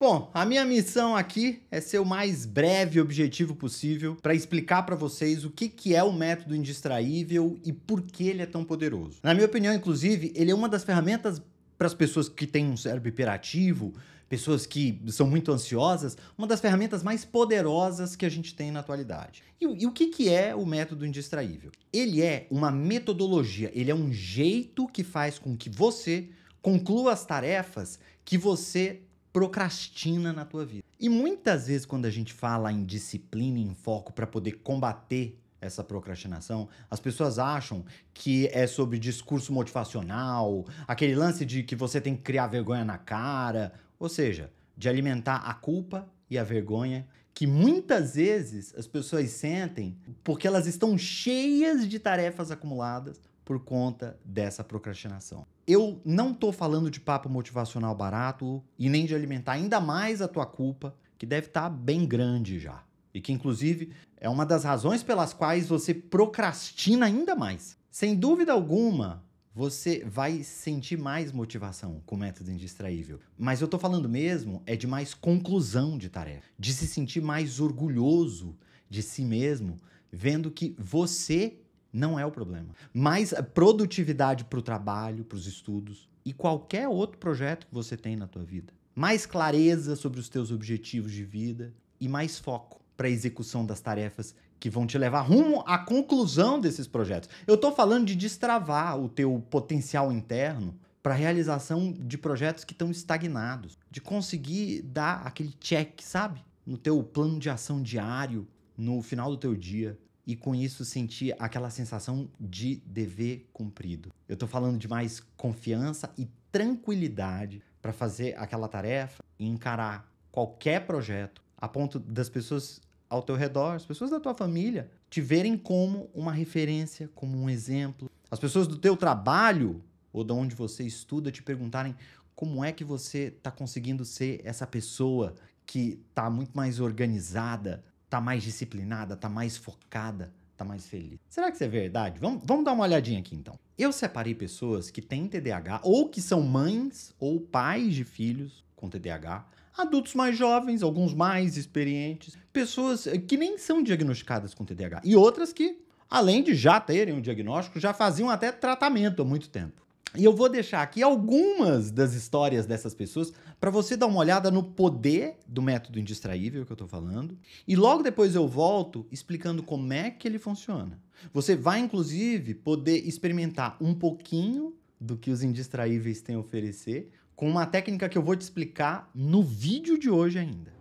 Bom, a minha missão aqui é ser o mais breve e objetivo possível para explicar para vocês o que, que é o método indistraível e por que ele é tão poderoso. Na minha opinião, inclusive, ele é uma das ferramentas para as pessoas que têm um cérebro hiperativo, pessoas que são muito ansiosas, uma das ferramentas mais poderosas que a gente tem na atualidade. E, e o que, que é o método indistraível? Ele é uma metodologia, ele é um jeito que faz com que você conclua as tarefas que você procrastina na tua vida. E muitas vezes, quando a gente fala em disciplina, em foco para poder combater essa procrastinação, as pessoas acham que é sobre discurso motivacional, aquele lance de que você tem que criar vergonha na cara, ou seja, de alimentar a culpa e a vergonha que muitas vezes as pessoas sentem porque elas estão cheias de tarefas acumuladas por conta dessa procrastinação eu não tô falando de papo motivacional barato e nem de alimentar ainda mais a tua culpa, que deve estar tá bem grande já. E que, inclusive, é uma das razões pelas quais você procrastina ainda mais. Sem dúvida alguma, você vai sentir mais motivação com o método indistraível. Mas eu tô falando mesmo é de mais conclusão de tarefa, de se sentir mais orgulhoso de si mesmo, vendo que você não é o problema. Mais produtividade para o trabalho, para os estudos e qualquer outro projeto que você tem na tua vida. Mais clareza sobre os teus objetivos de vida e mais foco para a execução das tarefas que vão te levar rumo à conclusão desses projetos. Eu estou falando de destravar o teu potencial interno para a realização de projetos que estão estagnados, de conseguir dar aquele check, sabe? No teu plano de ação diário, no final do teu dia, e com isso sentir aquela sensação de dever cumprido. Eu estou falando de mais confiança e tranquilidade para fazer aquela tarefa e encarar qualquer projeto a ponto das pessoas ao teu redor, as pessoas da tua família, te verem como uma referência, como um exemplo. As pessoas do teu trabalho ou de onde você estuda te perguntarem como é que você está conseguindo ser essa pessoa que está muito mais organizada, tá mais disciplinada, tá mais focada, tá mais feliz. Será que isso é verdade? Vamos, vamos dar uma olhadinha aqui então. Eu separei pessoas que têm TDAH ou que são mães ou pais de filhos com TDAH, adultos mais jovens, alguns mais experientes, pessoas eh, que nem são diagnosticadas com TDAH e outras que, além de já terem um diagnóstico, já faziam até tratamento há muito tempo. E eu vou deixar aqui algumas das histórias dessas pessoas para você dar uma olhada no poder do método indistraível que eu estou falando. E logo depois eu volto explicando como é que ele funciona. Você vai, inclusive, poder experimentar um pouquinho do que os indistraíveis têm a oferecer com uma técnica que eu vou te explicar no vídeo de hoje ainda.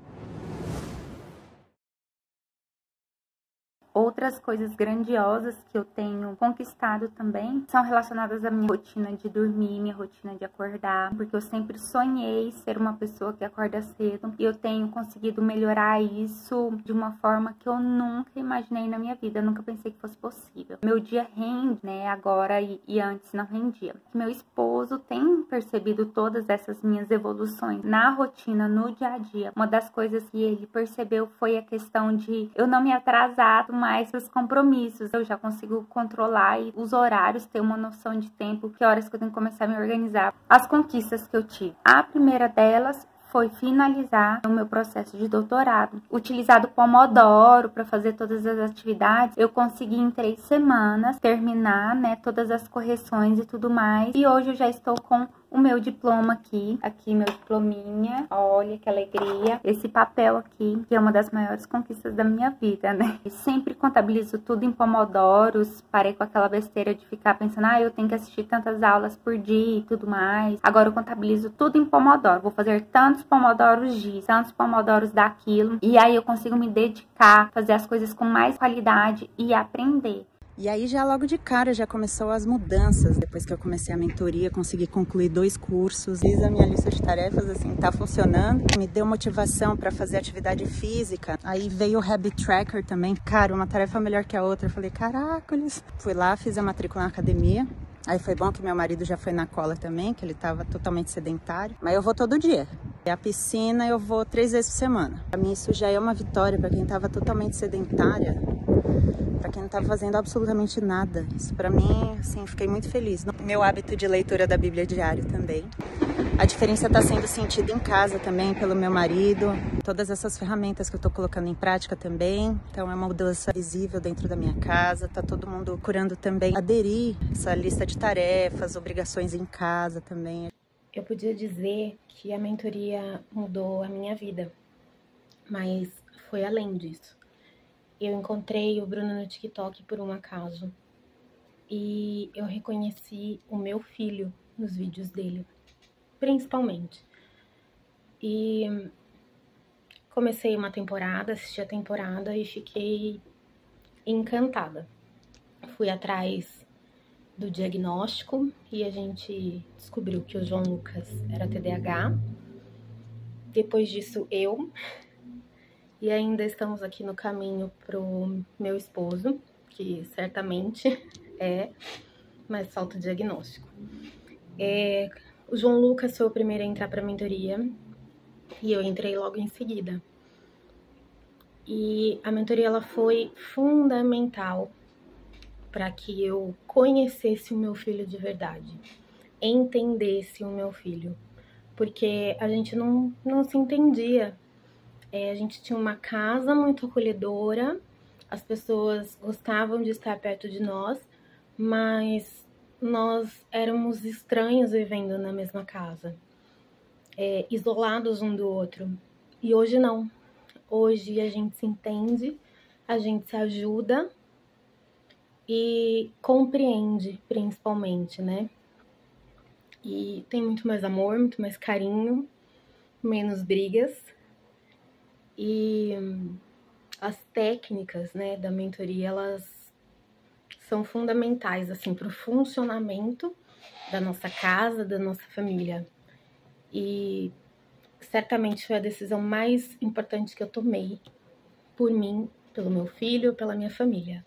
Outras coisas grandiosas que eu tenho conquistado também são relacionadas à minha rotina de dormir, minha rotina de acordar, porque eu sempre sonhei ser uma pessoa que acorda cedo e eu tenho conseguido melhorar isso de uma forma que eu nunca imaginei na minha vida, eu nunca pensei que fosse possível. Meu dia rende, né, agora e, e antes não rendia. Meu esposo tem percebido todas essas minhas evoluções na rotina, no dia a dia. Uma das coisas que ele percebeu foi a questão de eu não me atrasar, mas mais os compromissos. Eu já consigo controlar os horários, ter uma noção de tempo, que horas que eu tenho que começar a me organizar. As conquistas que eu tive. A primeira delas foi finalizar o meu processo de doutorado. Utilizado Pomodoro para fazer todas as atividades, eu consegui em três semanas terminar, né, todas as correções e tudo mais. E hoje eu já estou com o meu diploma aqui, aqui meu diplominha, olha que alegria, esse papel aqui, que é uma das maiores conquistas da minha vida, né? Eu sempre contabilizo tudo em pomodoros, parei com aquela besteira de ficar pensando, ah, eu tenho que assistir tantas aulas por dia e tudo mais. Agora eu contabilizo tudo em pomodoro, vou fazer tantos pomodoros de, tantos pomodoros daquilo, e aí eu consigo me dedicar, fazer as coisas com mais qualidade e aprender. E aí já logo de cara já começou as mudanças. Depois que eu comecei a mentoria, consegui concluir dois cursos, fiz a minha lista de tarefas assim, tá funcionando. Me deu motivação para fazer atividade física. Aí veio o Habit Tracker também. Cara, uma tarefa melhor que a outra. Eu falei, caracoles. Fui lá, fiz a matrícula na academia. Aí foi bom que meu marido já foi na cola também, que ele estava totalmente sedentário. Mas eu vou todo dia. E a piscina eu vou três vezes por semana. Para mim isso já é uma vitória para quem estava totalmente sedentária, para quem não estava fazendo absolutamente nada. Isso para mim, assim, fiquei muito feliz. Meu hábito de leitura da Bíblia é diário também. A diferença está sendo sentida em casa também pelo meu marido. Todas essas ferramentas que eu estou colocando em prática também. Então é uma mudança visível dentro da minha casa. Tá todo mundo curando também aderir essa lista de tarefas, obrigações em casa também. Eu podia dizer que a mentoria mudou a minha vida, mas foi além disso. Eu encontrei o Bruno no TikTok por um acaso e eu reconheci o meu filho nos vídeos dele, principalmente. E comecei uma temporada, assisti a temporada e fiquei encantada. Fui atrás do diagnóstico e a gente descobriu que o João Lucas era TDAH. Depois disso, eu. E ainda estamos aqui no caminho pro meu esposo, que certamente é, mas falta o diagnóstico. É, o João Lucas foi o primeiro a entrar para a mentoria e eu entrei logo em seguida. E a mentoria ela foi fundamental para que eu conhecesse o meu filho de verdade, entendesse o meu filho, porque a gente não, não se entendia. É, a gente tinha uma casa muito acolhedora, as pessoas gostavam de estar perto de nós, mas nós éramos estranhos vivendo na mesma casa, é, isolados um do outro. E hoje não. Hoje a gente se entende, a gente se ajuda e compreende, principalmente, né? E tem muito mais amor, muito mais carinho, menos brigas. E as técnicas, né, da mentoria, elas são fundamentais assim para o funcionamento da nossa casa, da nossa família. E certamente foi a decisão mais importante que eu tomei por mim, pelo meu filho, pela minha família.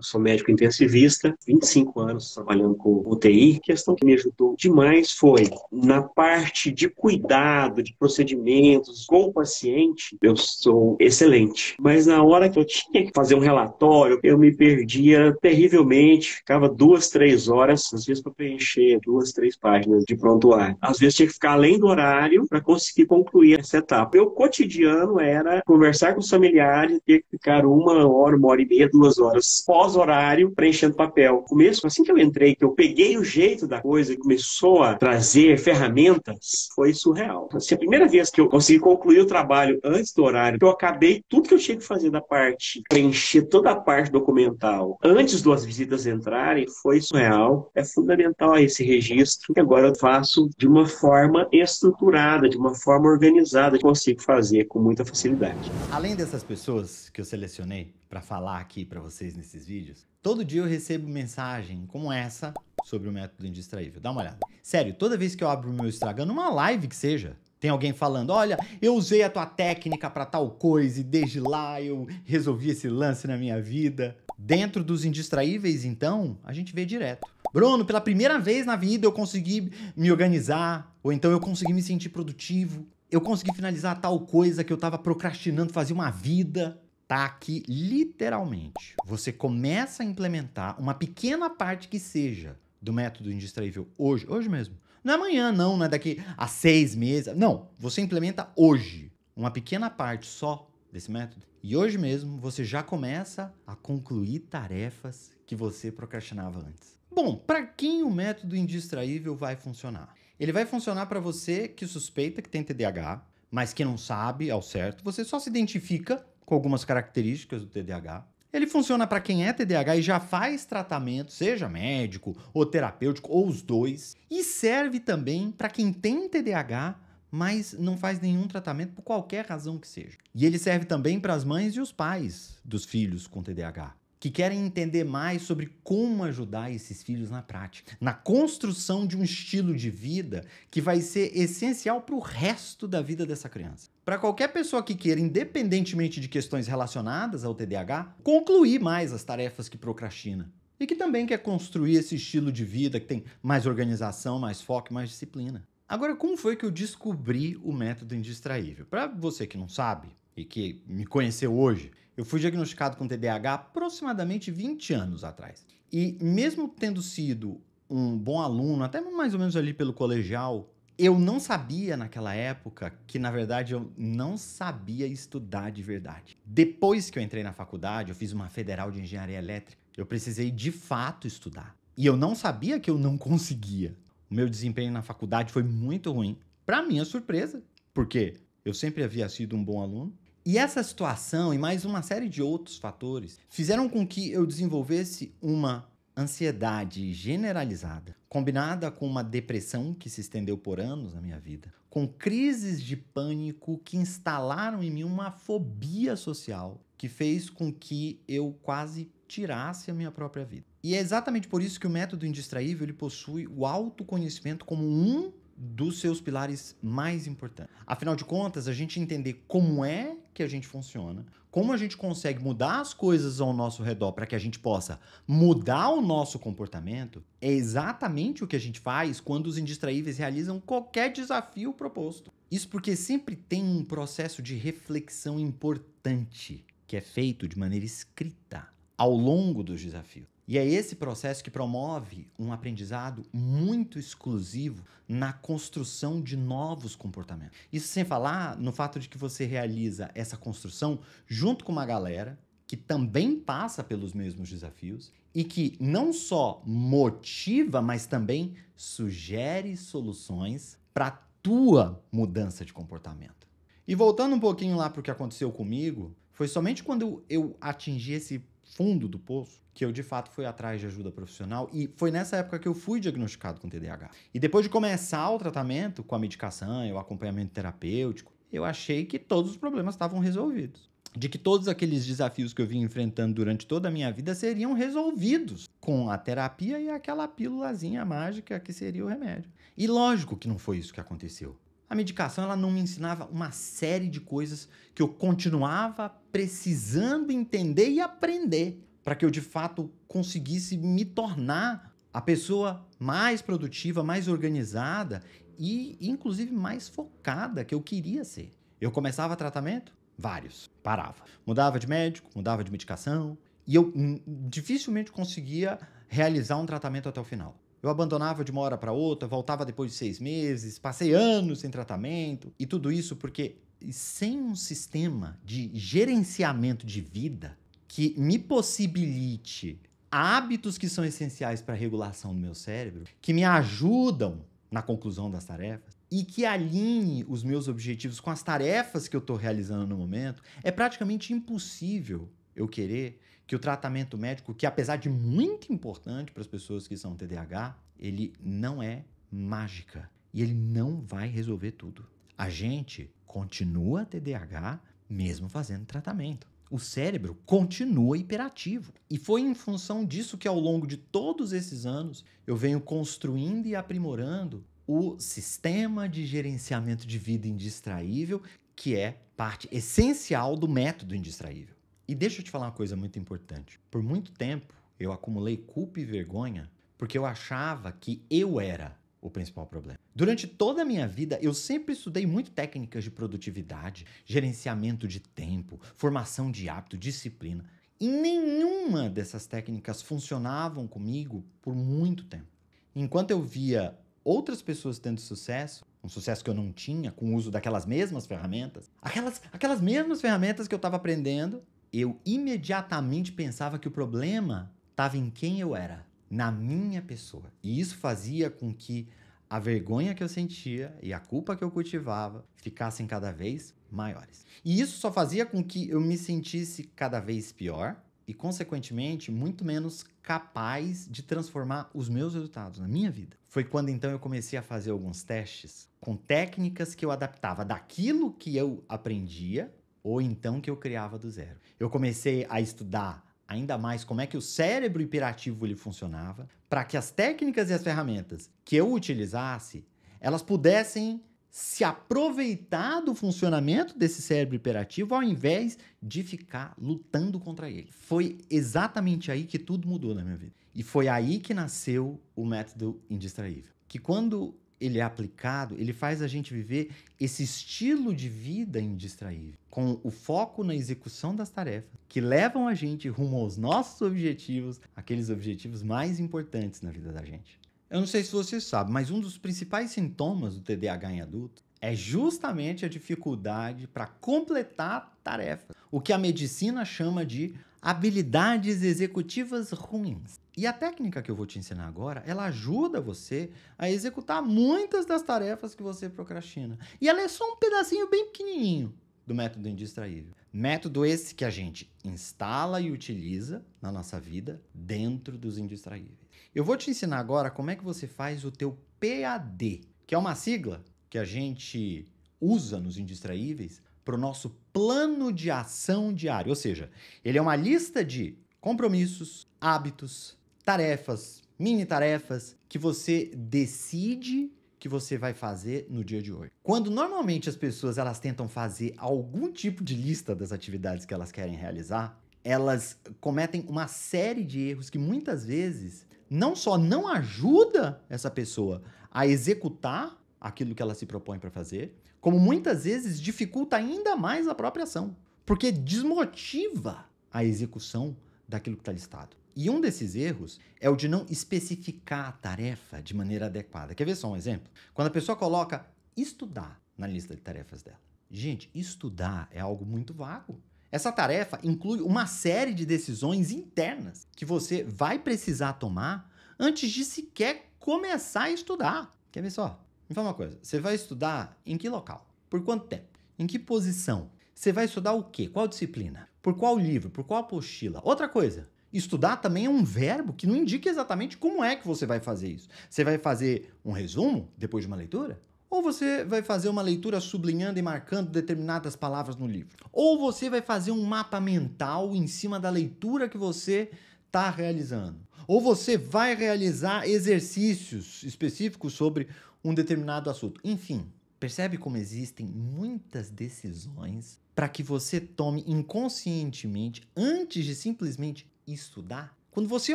Eu sou médico intensivista, 25 anos trabalhando com UTI. A questão que me ajudou demais foi na parte de cuidado, de procedimentos com o paciente, eu sou excelente. Mas na hora que eu tinha que fazer um relatório, eu me perdia terrivelmente, ficava duas, três horas, às vezes para preencher duas, três páginas de prontuário. Às vezes tinha que ficar além do horário para conseguir concluir essa etapa. Meu cotidiano era conversar com os familiares, ter que ficar uma hora, uma hora e meia, duas horas pós pós-horário preenchendo papel. Começo, assim que eu entrei, que eu peguei o jeito da coisa e começou a trazer ferramentas, foi surreal. Assim, a primeira vez que eu consegui concluir o trabalho antes do horário, eu acabei tudo que eu tinha que fazer da parte, preencher toda a parte documental antes das visitas entrarem, foi surreal. É fundamental esse registro que agora eu faço de uma forma estruturada, de uma forma organizada, que consigo fazer com muita facilidade. Além dessas pessoas que eu selecionei, para falar aqui para vocês nesses vídeos. Todo dia eu recebo mensagem como essa sobre o método indistraível. Dá uma olhada. Sério, toda vez que eu abro o meu Instagram, numa live que seja, tem alguém falando: "Olha, eu usei a tua técnica para tal coisa e desde lá eu resolvi esse lance na minha vida". Dentro dos indistraíveis, então, a gente vê direto. Bruno, pela primeira vez na vida eu consegui me organizar, ou então eu consegui me sentir produtivo, eu consegui finalizar tal coisa que eu estava procrastinando fazer uma vida tá aqui literalmente. Você começa a implementar uma pequena parte que seja do método indistraível hoje, hoje mesmo. Não é amanhã, não, não é daqui a seis meses. Não, você implementa hoje uma pequena parte só desse método. E hoje mesmo você já começa a concluir tarefas que você procrastinava antes. Bom, para quem o método indistraível vai funcionar? Ele vai funcionar para você que suspeita que tem TDAH, mas que não sabe ao certo. Você só se identifica com algumas características do TDAH. Ele funciona para quem é TDAH e já faz tratamento, seja médico ou terapêutico, ou os dois. E serve também para quem tem TDAH, mas não faz nenhum tratamento por qualquer razão que seja. E ele serve também para as mães e os pais dos filhos com TDAH que querem entender mais sobre como ajudar esses filhos na prática, na construção de um estilo de vida que vai ser essencial para o resto da vida dessa criança. Para qualquer pessoa que queira, independentemente de questões relacionadas ao TDAH, concluir mais as tarefas que procrastina e que também quer construir esse estilo de vida que tem mais organização, mais foco, mais disciplina. Agora, como foi que eu descobri o método indistraível? Para você que não sabe e que me conheceu hoje, eu fui diagnosticado com TDAH aproximadamente 20 anos atrás. E mesmo tendo sido um bom aluno, até mais ou menos ali pelo colegial, eu não sabia naquela época que, na verdade, eu não sabia estudar de verdade. Depois que eu entrei na faculdade, eu fiz uma federal de engenharia elétrica. Eu precisei de fato estudar. E eu não sabia que eu não conseguia. O meu desempenho na faculdade foi muito ruim. Para minha surpresa, porque eu sempre havia sido um bom aluno. E essa situação e mais uma série de outros fatores fizeram com que eu desenvolvesse uma ansiedade generalizada, combinada com uma depressão que se estendeu por anos na minha vida, com crises de pânico que instalaram em mim uma fobia social que fez com que eu quase tirasse a minha própria vida. E é exatamente por isso que o método indistraível ele possui o autoconhecimento como um dos seus pilares mais importantes. Afinal de contas, a gente entender como é que a gente funciona, como a gente consegue mudar as coisas ao nosso redor para que a gente possa mudar o nosso comportamento, é exatamente o que a gente faz quando os indistraíveis realizam qualquer desafio proposto. Isso porque sempre tem um processo de reflexão importante que é feito de maneira escrita ao longo dos desafios. E é esse processo que promove um aprendizado muito exclusivo na construção de novos comportamentos. Isso sem falar no fato de que você realiza essa construção junto com uma galera que também passa pelos mesmos desafios e que não só motiva, mas também sugere soluções para a tua mudança de comportamento. E voltando um pouquinho lá para o que aconteceu comigo, foi somente quando eu atingi esse fundo do poço que eu de fato fui atrás de ajuda profissional e foi nessa época que eu fui diagnosticado com TDAH. E depois de começar o tratamento com a medicação e o acompanhamento terapêutico, eu achei que todos os problemas estavam resolvidos. De que todos aqueles desafios que eu vinha enfrentando durante toda a minha vida seriam resolvidos com a terapia e aquela pílulazinha mágica que seria o remédio. E lógico que não foi isso que aconteceu. A medicação ela não me ensinava uma série de coisas que eu continuava precisando entender e aprender para que eu de fato conseguisse me tornar a pessoa mais produtiva, mais organizada e inclusive mais focada que eu queria ser. Eu começava tratamento? Vários. Parava. Mudava de médico, mudava de medicação e eu hum, dificilmente conseguia realizar um tratamento até o final. Eu abandonava de uma hora para outra, voltava depois de seis meses, passei anos sem tratamento e tudo isso porque sem um sistema de gerenciamento de vida que me possibilite hábitos que são essenciais para a regulação do meu cérebro, que me ajudam na conclusão das tarefas e que alinhe os meus objetivos com as tarefas que eu estou realizando no momento, é praticamente impossível eu querer que o tratamento médico, que apesar de muito importante para as pessoas que são TDAH, ele não é mágica e ele não vai resolver tudo. A gente continua TDAH mesmo fazendo tratamento. O cérebro continua hiperativo. E foi em função disso que, ao longo de todos esses anos, eu venho construindo e aprimorando o sistema de gerenciamento de vida indistraível, que é parte essencial do método indistraível. E deixa eu te falar uma coisa muito importante. Por muito tempo eu acumulei culpa e vergonha porque eu achava que eu era o principal problema. Durante toda a minha vida, eu sempre estudei muito técnicas de produtividade, gerenciamento de tempo, formação de hábito, disciplina. E nenhuma dessas técnicas funcionavam comigo por muito tempo. Enquanto eu via outras pessoas tendo sucesso, um sucesso que eu não tinha com o uso daquelas mesmas ferramentas, aquelas, aquelas mesmas ferramentas que eu estava aprendendo, eu imediatamente pensava que o problema estava em quem eu era, na minha pessoa. E isso fazia com que a vergonha que eu sentia e a culpa que eu cultivava ficassem cada vez maiores. E isso só fazia com que eu me sentisse cada vez pior e, consequentemente, muito menos capaz de transformar os meus resultados na minha vida. Foi quando então eu comecei a fazer alguns testes com técnicas que eu adaptava daquilo que eu aprendia ou então que eu criava do zero. Eu comecei a estudar ainda mais como é que o cérebro hiperativo ele funcionava, para que as técnicas e as ferramentas que eu utilizasse, elas pudessem se aproveitar do funcionamento desse cérebro hiperativo ao invés de ficar lutando contra ele. Foi exatamente aí que tudo mudou na minha vida. E foi aí que nasceu o método indistraível. Que quando ele é aplicado, ele faz a gente viver esse estilo de vida indistraível, com o foco na execução das tarefas que levam a gente rumo aos nossos objetivos, aqueles objetivos mais importantes na vida da gente. Eu não sei se você sabe, mas um dos principais sintomas do TDAH em adulto é justamente a dificuldade para completar tarefas, o que a medicina chama de habilidades executivas ruins. E a técnica que eu vou te ensinar agora, ela ajuda você a executar muitas das tarefas que você procrastina. E ela é só um pedacinho bem pequenininho do método indistraível. Método esse que a gente instala e utiliza na nossa vida dentro dos indistraíveis. Eu vou te ensinar agora como é que você faz o teu PAD, que é uma sigla que a gente usa nos indistraíveis para o nosso plano de ação diário, ou seja, ele é uma lista de compromissos, hábitos, tarefas, mini tarefas que você decide que você vai fazer no dia de hoje. Quando normalmente as pessoas elas tentam fazer algum tipo de lista das atividades que elas querem realizar, elas cometem uma série de erros que muitas vezes não só não ajuda essa pessoa a executar aquilo que ela se propõe para fazer, como muitas vezes dificulta ainda mais a própria ação, porque desmotiva a execução daquilo que está listado. E um desses erros é o de não especificar a tarefa de maneira adequada. Quer ver só um exemplo? Quando a pessoa coloca estudar na lista de tarefas dela. Gente, estudar é algo muito vago. Essa tarefa inclui uma série de decisões internas que você vai precisar tomar antes de sequer começar a estudar. Quer ver só? Me fala uma coisa: você vai estudar em que local? Por quanto tempo? Em que posição? Você vai estudar o quê? Qual disciplina? Por qual livro? Por qual apostila? Outra coisa, Estudar também é um verbo que não indica exatamente como é que você vai fazer isso. Você vai fazer um resumo depois de uma leitura? Ou você vai fazer uma leitura sublinhando e marcando determinadas palavras no livro? Ou você vai fazer um mapa mental em cima da leitura que você está realizando? Ou você vai realizar exercícios específicos sobre um determinado assunto? Enfim, percebe como existem muitas decisões para que você tome inconscientemente antes de simplesmente estudar, quando você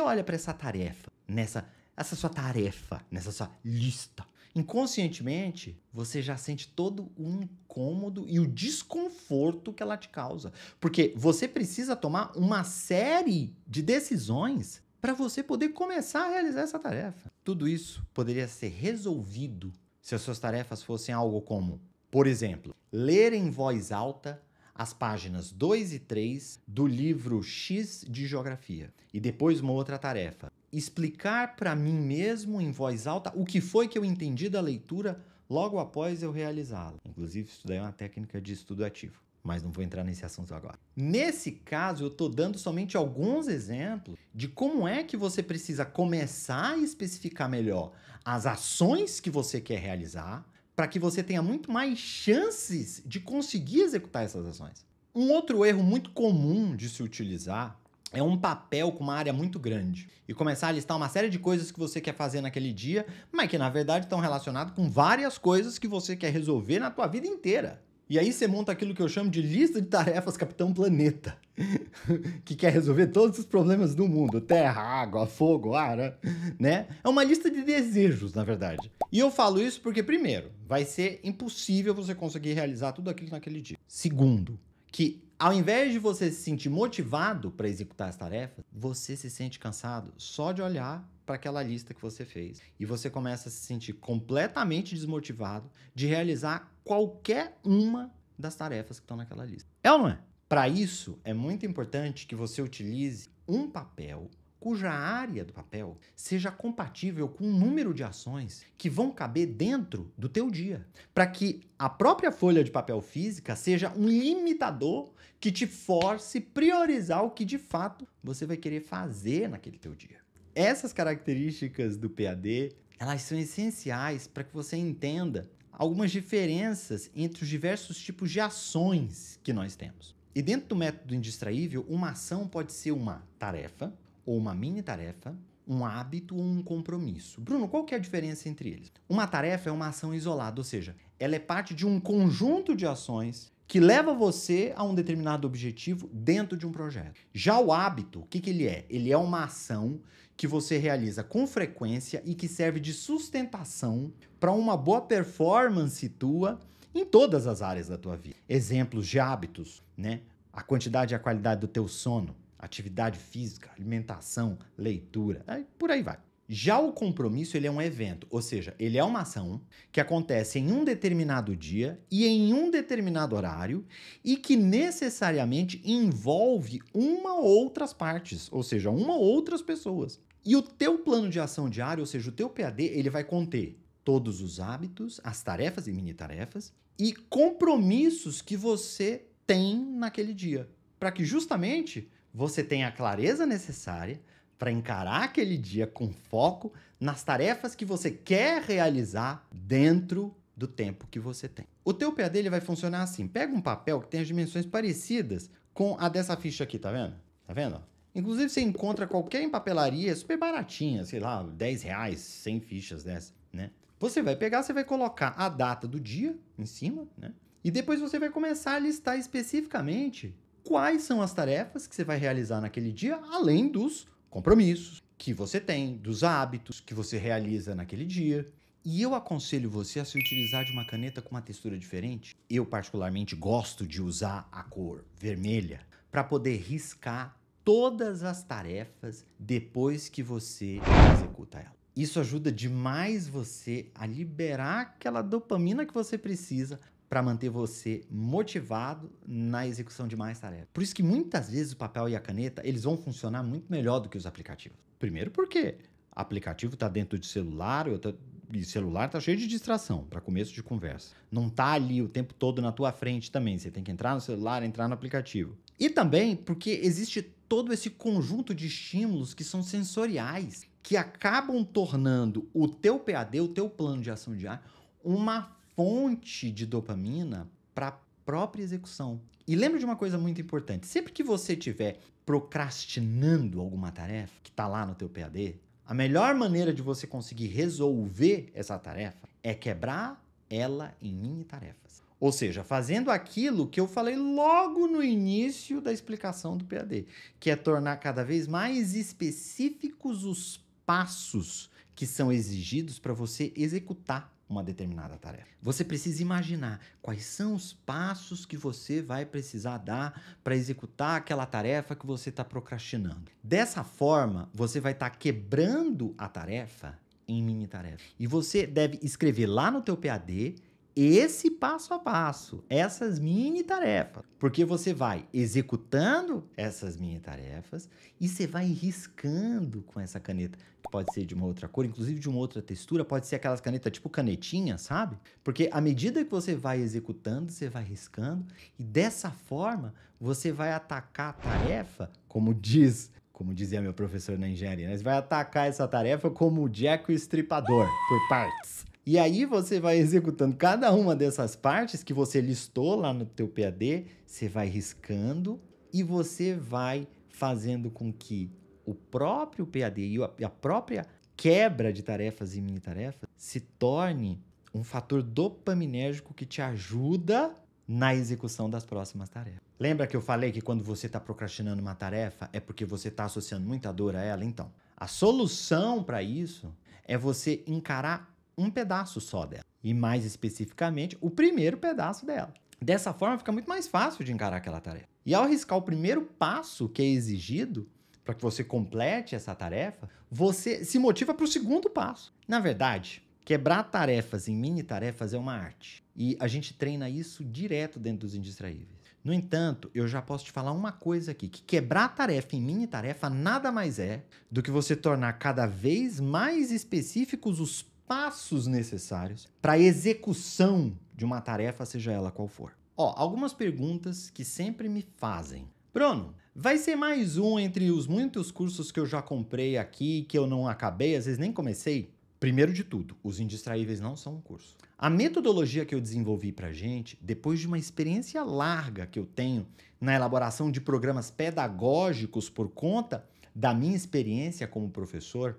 olha para essa tarefa, nessa essa sua tarefa, nessa sua lista, inconscientemente você já sente todo o incômodo e o desconforto que ela te causa, porque você precisa tomar uma série de decisões para você poder começar a realizar essa tarefa. Tudo isso poderia ser resolvido se as suas tarefas fossem algo como, por exemplo, ler em voz alta as páginas 2 e 3 do livro X de Geografia. E depois uma outra tarefa: explicar para mim mesmo em voz alta o que foi que eu entendi da leitura logo após eu realizá-la. Inclusive, estudei é uma técnica de estudo ativo. Mas não vou entrar nesse assunto agora. Nesse caso, eu estou dando somente alguns exemplos de como é que você precisa começar a especificar melhor as ações que você quer realizar, para que você tenha muito mais chances de conseguir executar essas ações. Um outro erro muito comum de se utilizar é um papel com uma área muito grande e começar a listar uma série de coisas que você quer fazer naquele dia, mas que na verdade estão relacionadas com várias coisas que você quer resolver na tua vida inteira. E aí você monta aquilo que eu chamo de lista de tarefas Capitão Planeta, que quer resolver todos os problemas do mundo, terra, água, fogo, ar, né? É uma lista de desejos, na verdade. E eu falo isso porque primeiro, vai ser impossível você conseguir realizar tudo aquilo naquele dia. Segundo, que ao invés de você se sentir motivado para executar as tarefas, você se sente cansado só de olhar para aquela lista que você fez e você começa a se sentir completamente desmotivado de realizar qualquer uma das tarefas que estão naquela lista. É ou não é? Para isso, é muito importante que você utilize um papel cuja área do papel seja compatível com o número de ações que vão caber dentro do teu dia, para que a própria folha de papel física seja um limitador que te force priorizar o que de fato você vai querer fazer naquele teu dia. Essas características do PAD, elas são essenciais para que você entenda algumas diferenças entre os diversos tipos de ações que nós temos. E dentro do método indistraível, uma ação pode ser uma tarefa, ou uma mini tarefa, um hábito ou um compromisso. Bruno, qual que é a diferença entre eles? Uma tarefa é uma ação isolada, ou seja, ela é parte de um conjunto de ações que leva você a um determinado objetivo dentro de um projeto. Já o hábito, o que, que ele é? Ele é uma ação que você realiza com frequência e que serve de sustentação para uma boa performance tua em todas as áreas da tua vida. Exemplos de hábitos, né? A quantidade e a qualidade do teu sono, atividade física, alimentação, leitura, por aí vai. Já o compromisso ele é um evento, ou seja, ele é uma ação que acontece em um determinado dia e em um determinado horário e que necessariamente envolve uma ou outras partes, ou seja, uma ou outras pessoas. E o teu plano de ação diário, ou seja, o teu PAD, ele vai conter todos os hábitos, as tarefas e mini tarefas e compromissos que você tem naquele dia, para que justamente você tenha a clareza necessária para encarar aquele dia com foco nas tarefas que você quer realizar dentro do tempo que você tem. O teu PAD ele vai funcionar assim. Pega um papel que tem as dimensões parecidas com a dessa ficha aqui, tá vendo? Tá vendo? Inclusive você encontra qualquer em papelaria super baratinha, sei lá, 10 reais, 100 fichas dessa, né? Você vai pegar, você vai colocar a data do dia em cima, né? E depois você vai começar a listar especificamente quais são as tarefas que você vai realizar naquele dia, além dos compromissos que você tem, dos hábitos que você realiza naquele dia. E eu aconselho você a se utilizar de uma caneta com uma textura diferente. Eu, particularmente, gosto de usar a cor vermelha para poder riscar todas as tarefas depois que você executa ela. Isso ajuda demais você a liberar aquela dopamina que você precisa para manter você motivado na execução de mais tarefas. Por isso que muitas vezes o papel e a caneta, eles vão funcionar muito melhor do que os aplicativos. Primeiro porque aplicativo está dentro de celular, eu tô, e celular está cheio de distração para começo de conversa. Não está ali o tempo todo na tua frente também, você tem que entrar no celular, entrar no aplicativo. E também porque existe todo esse conjunto de estímulos que são sensoriais, que acabam tornando o teu PAD, o teu plano de ação diário, uma fonte de dopamina para a própria execução. E lembra de uma coisa muito importante. Sempre que você estiver procrastinando alguma tarefa que está lá no teu PAD, a melhor maneira de você conseguir resolver essa tarefa é quebrar ela em mini tarefas. Ou seja, fazendo aquilo que eu falei logo no início da explicação do PAD, que é tornar cada vez mais específicos os passos que são exigidos para você executar uma determinada tarefa. Você precisa imaginar quais são os passos que você vai precisar dar para executar aquela tarefa que você está procrastinando. Dessa forma, você vai estar tá quebrando a tarefa em mini tarefas. E você deve escrever lá no teu PAD esse passo a passo, essas mini tarefas. Porque você vai executando essas mini tarefas e você vai riscando com essa caneta, que pode ser de uma outra cor, inclusive de uma outra textura, pode ser aquelas canetas tipo canetinha, sabe? Porque à medida que você vai executando, você vai riscando e dessa forma você vai atacar a tarefa, como diz como dizia meu professor na engenharia, né? você vai atacar essa tarefa como o Jack o Estripador, por partes. E aí você vai executando cada uma dessas partes que você listou lá no teu PAD, você vai riscando e você vai fazendo com que o próprio PAD e a própria quebra de tarefas e mini tarefas se torne um fator dopaminérgico que te ajuda na execução das próximas tarefas. Lembra que eu falei que quando você está procrastinando uma tarefa é porque você está associando muita dor a ela? Então, a solução para isso é você encarar um pedaço só dela. E mais especificamente, o primeiro pedaço dela. Dessa forma, fica muito mais fácil de encarar aquela tarefa. E ao riscar o primeiro passo que é exigido para que você complete essa tarefa, você se motiva para o segundo passo. Na verdade, quebrar tarefas em mini tarefas é uma arte. E a gente treina isso direto dentro dos indistraíveis. No entanto, eu já posso te falar uma coisa aqui, que quebrar tarefa em mini tarefa nada mais é do que você tornar cada vez mais específicos os passos necessários para a execução de uma tarefa, seja ela qual for. Ó, algumas perguntas que sempre me fazem. Bruno, vai ser mais um entre os muitos cursos que eu já comprei aqui, que eu não acabei, às vezes nem comecei? Primeiro de tudo, os indistraíveis não são um curso. A metodologia que eu desenvolvi para gente, depois de uma experiência larga que eu tenho na elaboração de programas pedagógicos por conta da minha experiência como professor,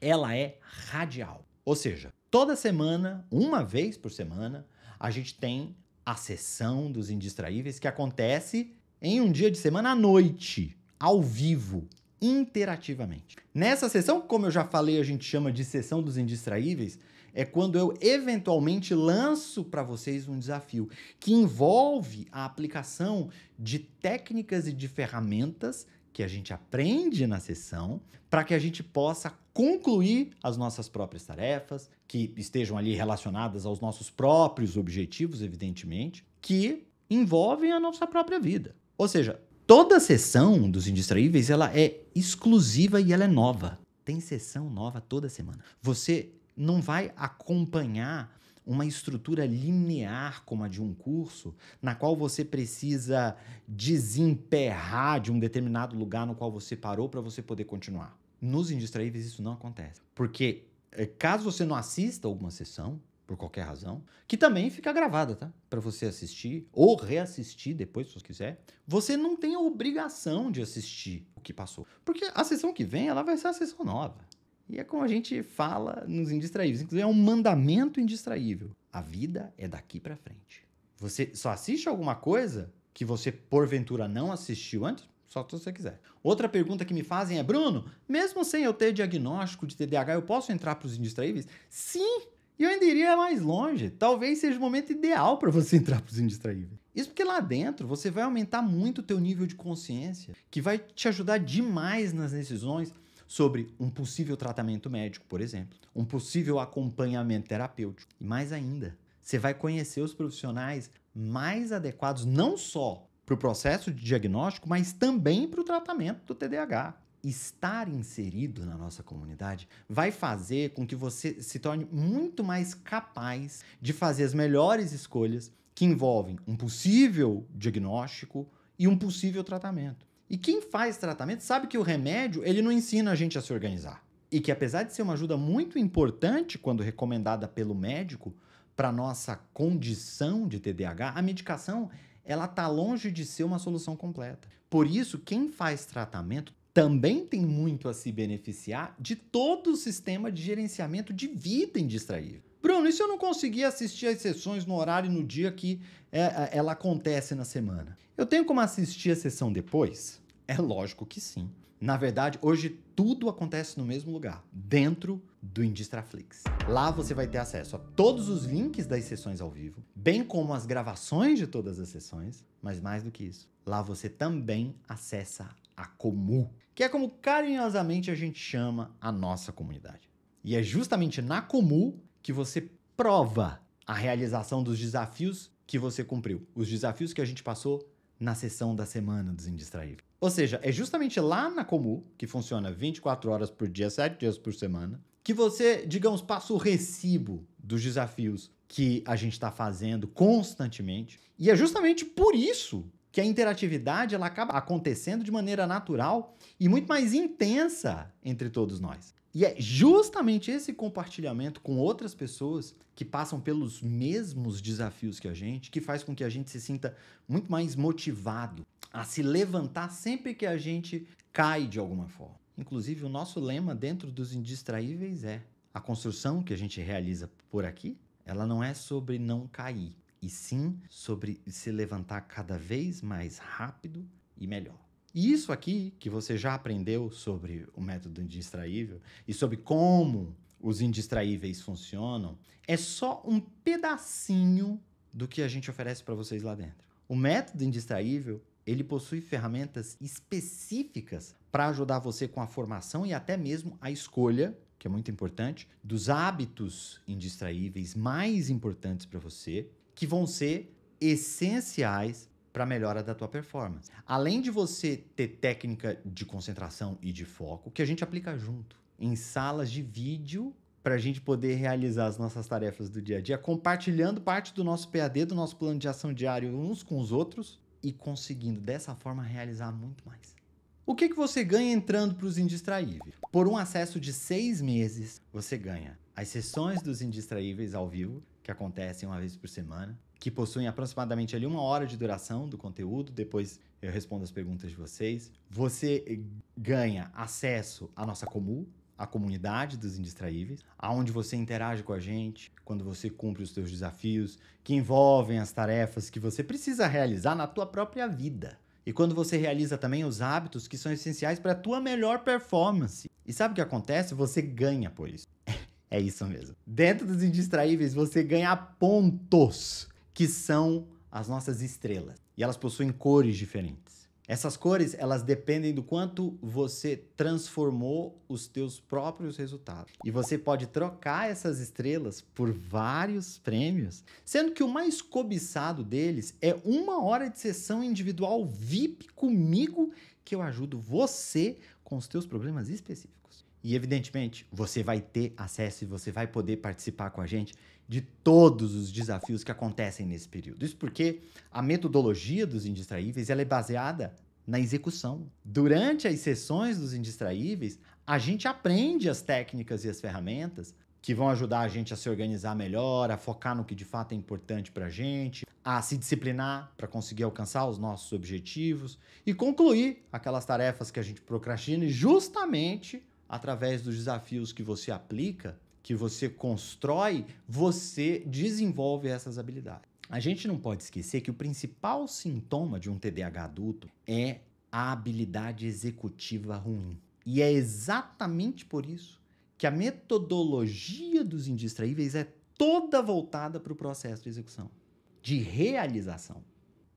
ela é radial. Ou seja, toda semana, uma vez por semana, a gente tem a sessão dos indistraíveis que acontece em um dia de semana à noite, ao vivo, interativamente. Nessa sessão, como eu já falei, a gente chama de sessão dos indistraíveis, é quando eu eventualmente lanço para vocês um desafio que envolve a aplicação de técnicas e de ferramentas que a gente aprende na sessão para que a gente possa concluir as nossas próprias tarefas, que estejam ali relacionadas aos nossos próprios objetivos, evidentemente, que envolvem a nossa própria vida. Ou seja, toda a sessão dos indistraíveis ela é exclusiva e ela é nova. Tem sessão nova toda semana. Você não vai acompanhar uma estrutura linear como a de um curso, na qual você precisa desemperrar de um determinado lugar no qual você parou para você poder continuar. Nos indistraíveis isso não acontece. Porque eh, caso você não assista alguma sessão, por qualquer razão, que também fica gravada, tá? Para você assistir ou reassistir depois, se você quiser. Você não tem a obrigação de assistir o que passou. Porque a sessão que vem, ela vai ser a sessão nova. E é como a gente fala nos indistraíveis, inclusive é um mandamento indistraível. A vida é daqui para frente. Você só assiste alguma coisa que você porventura não assistiu antes? Só se você quiser. Outra pergunta que me fazem é: Bruno, mesmo sem eu ter diagnóstico de TDAH, eu posso entrar para os indistraíveis? Sim! E eu ainda iria mais longe. Talvez seja o momento ideal para você entrar para os indistraíveis. Isso porque lá dentro você vai aumentar muito o teu nível de consciência, que vai te ajudar demais nas decisões sobre um possível tratamento médico, por exemplo, um possível acompanhamento terapêutico. E mais ainda, você vai conhecer os profissionais mais adequados não só para o processo de diagnóstico, mas também para o tratamento do TDAH. Estar inserido na nossa comunidade vai fazer com que você se torne muito mais capaz de fazer as melhores escolhas que envolvem um possível diagnóstico e um possível tratamento. E quem faz tratamento sabe que o remédio ele não ensina a gente a se organizar. E que apesar de ser uma ajuda muito importante quando recomendada pelo médico para nossa condição de TDAH, a medicação ela está longe de ser uma solução completa. Por isso, quem faz tratamento também tem muito a se beneficiar de todo o sistema de gerenciamento de vida indistraível. Bruno, e se eu não conseguir assistir as sessões no horário e no dia que é, é, ela acontece na semana? Eu tenho como assistir a sessão depois? É lógico que sim. Na verdade, hoje tudo acontece no mesmo lugar, dentro do Indistraflix. Lá você vai ter acesso a todos os links das sessões ao vivo, bem como as gravações de todas as sessões, mas mais do que isso, lá você também acessa a Comu, que é como carinhosamente a gente chama a nossa comunidade. E é justamente na Comu que você prova a realização dos desafios que você cumpriu, os desafios que a gente passou na sessão da semana dos Indistraíveis. Ou seja, é justamente lá na Comu, que funciona 24 horas por dia, 7 dias por semana, que você, digamos, passa o recibo dos desafios que a gente está fazendo constantemente. E é justamente por isso que a interatividade ela acaba acontecendo de maneira natural e muito mais intensa entre todos nós. E é justamente esse compartilhamento com outras pessoas que passam pelos mesmos desafios que a gente que faz com que a gente se sinta muito mais motivado a se levantar sempre que a gente cai de alguma forma. Inclusive, o nosso lema dentro dos indistraíveis é: a construção que a gente realiza por aqui, ela não é sobre não cair, e sim sobre se levantar cada vez mais rápido e melhor. E isso aqui, que você já aprendeu sobre o método indistraível e sobre como os indistraíveis funcionam, é só um pedacinho do que a gente oferece para vocês lá dentro. O método indistraível, ele possui ferramentas específicas para ajudar você com a formação e até mesmo a escolha que é muito importante, dos hábitos indistraíveis mais importantes para você, que vão ser essenciais para melhora da tua performance. Além de você ter técnica de concentração e de foco, que a gente aplica junto em salas de vídeo para a gente poder realizar as nossas tarefas do dia a dia, compartilhando parte do nosso PAD, do nosso plano de ação diário uns com os outros e conseguindo dessa forma realizar muito mais. O que, que você ganha entrando para os Indistraíveis? Por um acesso de seis meses, você ganha as sessões dos Indistraíveis ao vivo, que acontecem uma vez por semana, que possuem aproximadamente ali uma hora de duração do conteúdo. Depois eu respondo as perguntas de vocês. Você ganha acesso à nossa comum, à comunidade dos indistraíveis, aonde você interage com a gente, quando você cumpre os seus desafios, que envolvem as tarefas que você precisa realizar na tua própria vida. E quando você realiza também os hábitos que são essenciais para a tua melhor performance. E sabe o que acontece? Você ganha por isso. é isso mesmo. Dentro dos indistraíveis, você ganha pontos que são as nossas estrelas. E elas possuem cores diferentes. Essas cores, elas dependem do quanto você transformou os teus próprios resultados. E você pode trocar essas estrelas por vários prêmios, sendo que o mais cobiçado deles é uma hora de sessão individual VIP comigo que eu ajudo você com os teus problemas específicos. E evidentemente, você vai ter acesso e você vai poder participar com a gente de todos os desafios que acontecem nesse período. Isso porque a metodologia dos indistraíveis ela é baseada na execução. Durante as sessões dos indistraíveis, a gente aprende as técnicas e as ferramentas que vão ajudar a gente a se organizar melhor, a focar no que de fato é importante para a gente, a se disciplinar para conseguir alcançar os nossos objetivos e concluir aquelas tarefas que a gente procrastina e justamente através dos desafios que você aplica, que você constrói, você desenvolve essas habilidades. A gente não pode esquecer que o principal sintoma de um TDAH adulto é a habilidade executiva ruim. E é exatamente por isso que a metodologia dos indistraíveis é toda voltada para o processo de execução, de realização.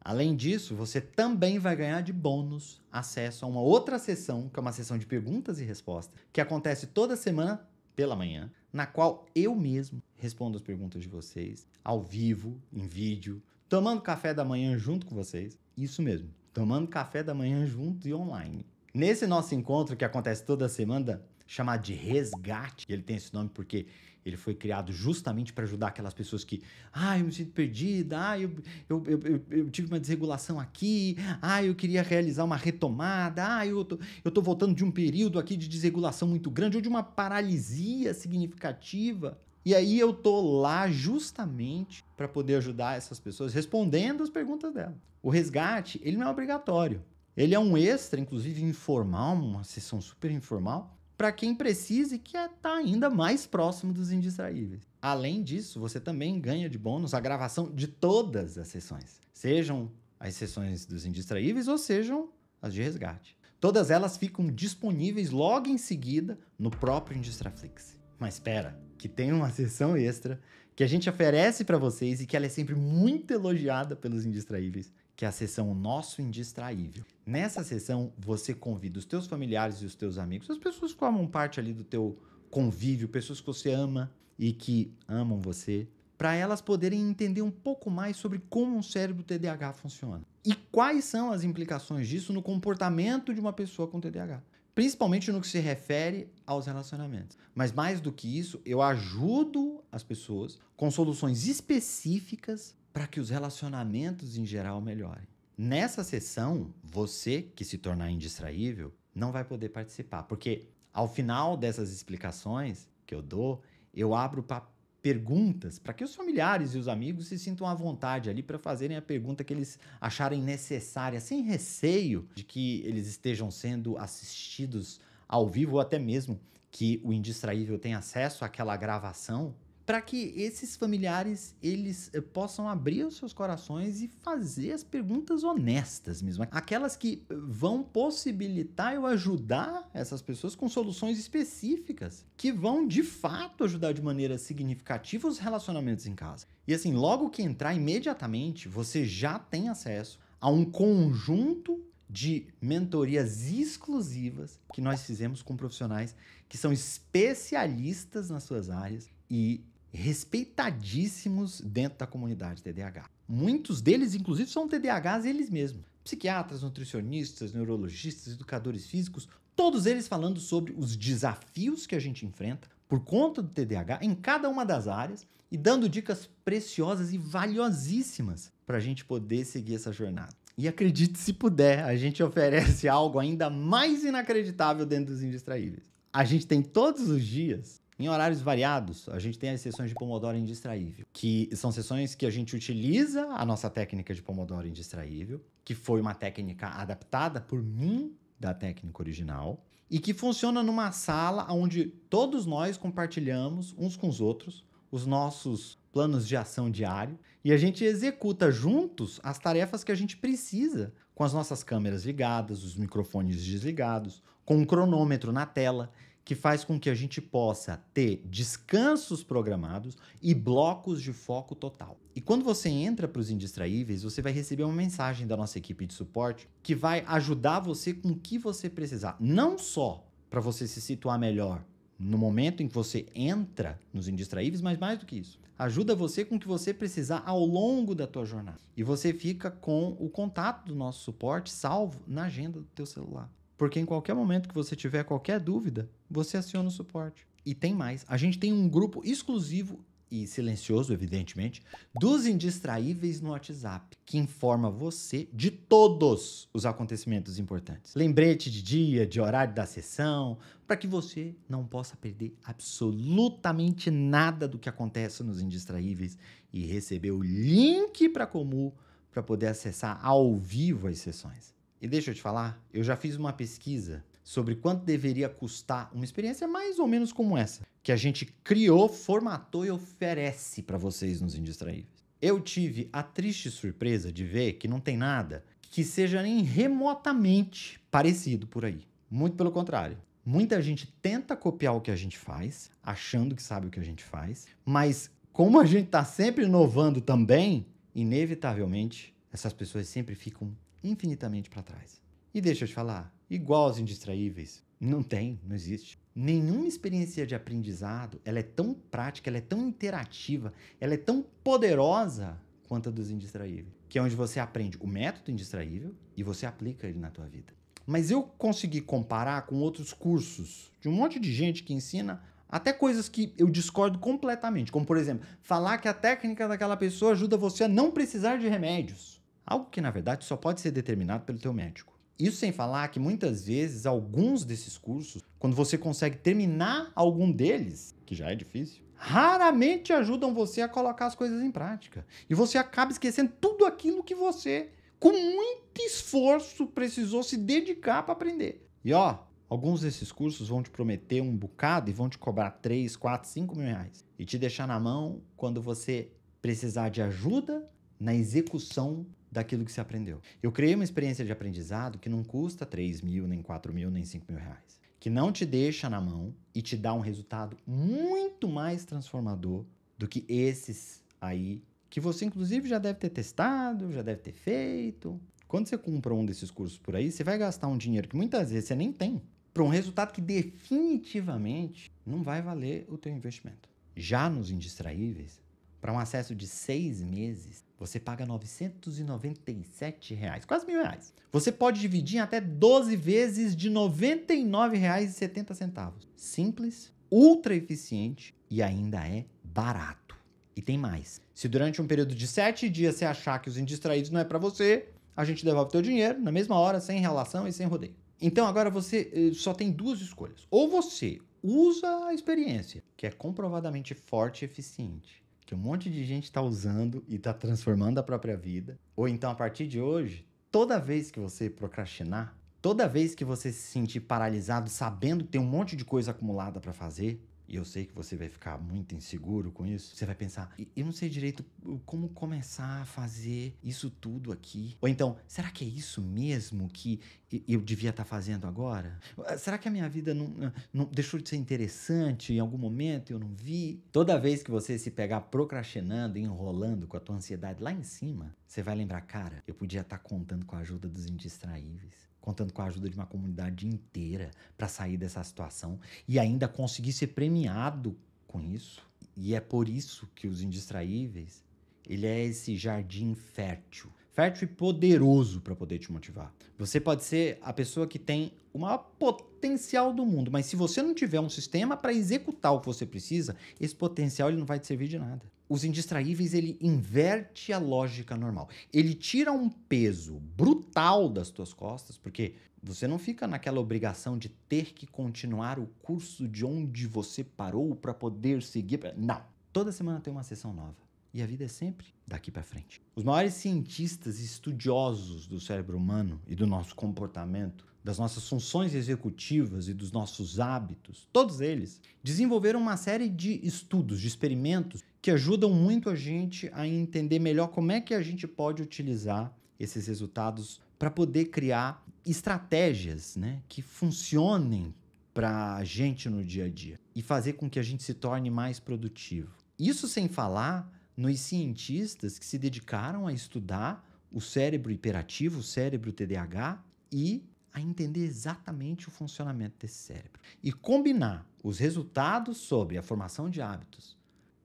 Além disso, você também vai ganhar de bônus acesso a uma outra sessão, que é uma sessão de perguntas e respostas, que acontece toda semana pela manhã, na qual eu mesmo respondo as perguntas de vocês, ao vivo, em vídeo, tomando café da manhã junto com vocês. Isso mesmo, tomando café da manhã junto e online. Nesse nosso encontro que acontece toda semana, chamado de Resgate, ele tem esse nome porque ele foi criado justamente para ajudar aquelas pessoas que, ah, eu me sinto perdida, ah, eu, eu, eu, eu, tive uma desregulação aqui, ah, eu queria realizar uma retomada, ah, eu tô, eu tô voltando de um período aqui de desregulação muito grande ou de uma paralisia significativa. E aí eu tô lá justamente para poder ajudar essas pessoas respondendo as perguntas dela. O resgate, ele não é obrigatório. Ele é um extra, inclusive informal, uma sessão super informal, para quem precise, que está é ainda mais próximo dos indistraíveis. Além disso, você também ganha de bônus a gravação de todas as sessões, sejam as sessões dos indistraíveis ou sejam as de resgate. Todas elas ficam disponíveis logo em seguida no próprio Indistraflix. Mas espera, que tem uma sessão extra que a gente oferece para vocês e que ela é sempre muito elogiada pelos indistraíveis, que é a sessão Nosso Indistraível. Nessa sessão, você convida os teus familiares e os teus amigos, as pessoas que formam parte ali do teu convívio, pessoas que você ama e que amam você, para elas poderem entender um pouco mais sobre como um cérebro TDAH funciona. E quais são as implicações disso no comportamento de uma pessoa com TDAH principalmente no que se refere aos relacionamentos. Mas mais do que isso, eu ajudo as pessoas com soluções específicas para que os relacionamentos em geral melhorem. Nessa sessão, você que se tornar indistraível não vai poder participar, porque ao final dessas explicações que eu dou, eu abro para perguntas para que os familiares e os amigos se sintam à vontade ali para fazerem a pergunta que eles acharem necessária, sem receio de que eles estejam sendo assistidos ao vivo ou até mesmo que o indistraível tenha acesso àquela gravação para que esses familiares eles eh, possam abrir os seus corações e fazer as perguntas honestas mesmo, aquelas que eh, vão possibilitar eu ajudar essas pessoas com soluções específicas que vão de fato ajudar de maneira significativa os relacionamentos em casa. E assim, logo que entrar imediatamente, você já tem acesso a um conjunto de mentorias exclusivas que nós fizemos com profissionais que são especialistas nas suas áreas e respeitadíssimos dentro da comunidade TDAH. Muitos deles, inclusive, são TDAHs eles mesmos. Psiquiatras, nutricionistas, neurologistas, educadores físicos, todos eles falando sobre os desafios que a gente enfrenta por conta do TDAH em cada uma das áreas e dando dicas preciosas e valiosíssimas para a gente poder seguir essa jornada. E acredite se puder, a gente oferece algo ainda mais inacreditável dentro dos Indistraíveis. A gente tem todos os dias em horários variados, a gente tem as sessões de Pomodoro indistraível, que são sessões que a gente utiliza a nossa técnica de Pomodoro indistraível, que foi uma técnica adaptada por mim da técnica original e que funciona numa sala onde todos nós compartilhamos uns com os outros os nossos planos de ação diário e a gente executa juntos as tarefas que a gente precisa, com as nossas câmeras ligadas, os microfones desligados, com um cronômetro na tela que faz com que a gente possa ter descansos programados e blocos de foco total. E quando você entra para os indistraíveis, você vai receber uma mensagem da nossa equipe de suporte que vai ajudar você com o que você precisar, não só para você se situar melhor no momento em que você entra nos indistraíveis, mas mais do que isso, ajuda você com o que você precisar ao longo da tua jornada. E você fica com o contato do nosso suporte salvo na agenda do teu celular. Porque em qualquer momento que você tiver qualquer dúvida, você aciona o suporte. E tem mais. A gente tem um grupo exclusivo e silencioso, evidentemente, dos indistraíveis no WhatsApp, que informa você de todos os acontecimentos importantes. Lembrete de dia, de horário da sessão, para que você não possa perder absolutamente nada do que acontece nos indistraíveis e receber o link para Comu para poder acessar ao vivo as sessões. E deixa eu te falar, eu já fiz uma pesquisa sobre quanto deveria custar uma experiência mais ou menos como essa, que a gente criou, formatou e oferece para vocês nos Indistraíveis. Eu tive a triste surpresa de ver que não tem nada que seja nem remotamente parecido por aí. Muito pelo contrário. Muita gente tenta copiar o que a gente faz, achando que sabe o que a gente faz, mas como a gente está sempre inovando também, inevitavelmente essas pessoas sempre ficam infinitamente para trás. E deixa eu te falar, igual aos indistraíveis, não tem, não existe. Nenhuma experiência de aprendizado, ela é tão prática, ela é tão interativa, ela é tão poderosa quanto a dos indistraíveis, que é onde você aprende o método indistraível e você aplica ele na tua vida. Mas eu consegui comparar com outros cursos de um monte de gente que ensina até coisas que eu discordo completamente, como por exemplo, falar que a técnica daquela pessoa ajuda você a não precisar de remédios algo que na verdade só pode ser determinado pelo teu médico. Isso sem falar que muitas vezes alguns desses cursos, quando você consegue terminar algum deles, que já é difícil, raramente ajudam você a colocar as coisas em prática. E você acaba esquecendo tudo aquilo que você, com muito esforço, precisou se dedicar para aprender. E ó, alguns desses cursos vão te prometer um bocado e vão te cobrar 3, 4, 5 mil reais. E te deixar na mão quando você precisar de ajuda na execução daquilo que se aprendeu. Eu criei uma experiência de aprendizado que não custa 3 mil, nem 4 mil, nem 5 mil reais. Que não te deixa na mão e te dá um resultado muito mais transformador do que esses aí, que você inclusive já deve ter testado, já deve ter feito. Quando você compra um desses cursos por aí, você vai gastar um dinheiro que muitas vezes você nem tem para um resultado que definitivamente não vai valer o teu investimento. Já nos indistraíveis, para um acesso de seis meses, você paga 997 reais, quase mil reais. Você pode dividir em até 12 vezes de R$ 99,70. Simples, ultra eficiente e ainda é barato. E tem mais. Se durante um período de 7 dias você achar que os indistraídos não é para você, a gente devolve teu dinheiro na mesma hora, sem relação e sem rodeio. Então agora você eh, só tem duas escolhas. Ou você usa a experiência, que é comprovadamente forte e eficiente um monte de gente está usando e está transformando a própria vida. Ou então, a partir de hoje, toda vez que você procrastinar, toda vez que você se sentir paralisado, sabendo que tem um monte de coisa acumulada para fazer, e eu sei que você vai ficar muito inseguro com isso, você vai pensar, eu não sei direito como começar a fazer isso tudo aqui. Ou então, será que é isso mesmo que eu devia estar tá fazendo agora? Ah, será que a minha vida não, não deixou de ser interessante em algum momento e eu não vi? Toda vez que você se pegar procrastinando, enrolando com a tua ansiedade lá em cima, você vai lembrar, cara, eu podia estar tá contando com a ajuda dos indistraíveis contando com a ajuda de uma comunidade inteira para sair dessa situação e ainda conseguir ser premiado com isso. E é por isso que os indistraíveis, ele é esse jardim fértil, fértil e poderoso para poder te motivar. Você pode ser a pessoa que tem o maior potencial do mundo, mas se você não tiver um sistema para executar o que você precisa, esse potencial ele não vai te servir de nada os indistraíveis ele inverte a lógica normal. Ele tira um peso brutal das tuas costas, porque você não fica naquela obrigação de ter que continuar o curso de onde você parou para poder seguir. Não. Toda semana tem uma sessão nova. E a vida é sempre daqui para frente. Os maiores cientistas e estudiosos do cérebro humano e do nosso comportamento, das nossas funções executivas e dos nossos hábitos, todos eles desenvolveram uma série de estudos, de experimentos que ajudam muito a gente a entender melhor como é que a gente pode utilizar esses resultados para poder criar estratégias né, que funcionem para a gente no dia a dia e fazer com que a gente se torne mais produtivo. Isso sem falar nos cientistas que se dedicaram a estudar o cérebro hiperativo, o cérebro TDAH e a entender exatamente o funcionamento desse cérebro. E combinar os resultados sobre a formação de hábitos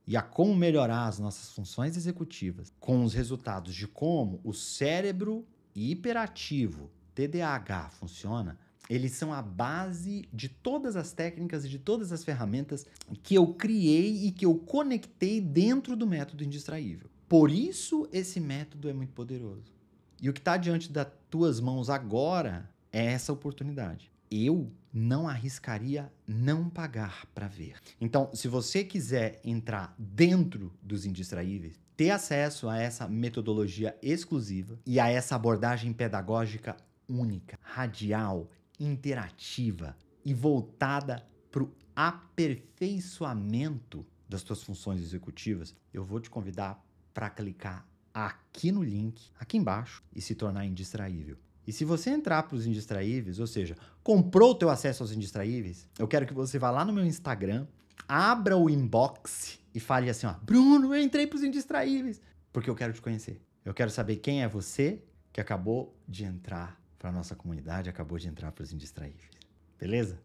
e a como melhorar as nossas funções executivas, com os resultados de como o cérebro hiperativo, TDAH, funciona, eles são a base de todas as técnicas e de todas as ferramentas que eu criei e que eu conectei dentro do método indistraível. Por isso, esse método é muito poderoso. E o que está diante das tuas mãos agora é essa oportunidade. Eu não arriscaria não pagar para ver. Então, se você quiser entrar dentro dos indistraíveis, ter acesso a essa metodologia exclusiva e a essa abordagem pedagógica única, radial, interativa e voltada para o aperfeiçoamento das suas funções executivas, eu vou te convidar para clicar aqui no link, aqui embaixo, e se tornar indistraível. E se você entrar para os indistraíveis, ou seja, comprou o teu acesso aos indistraíveis, eu quero que você vá lá no meu Instagram, abra o inbox e fale assim, ó, Bruno, eu entrei para os indistraíveis, porque eu quero te conhecer. Eu quero saber quem é você que acabou de entrar para nossa comunidade, acabou de entrar para os indistraíveis. Beleza?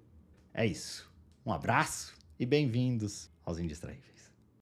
É isso. Um abraço e bem-vindos aos indistraíveis.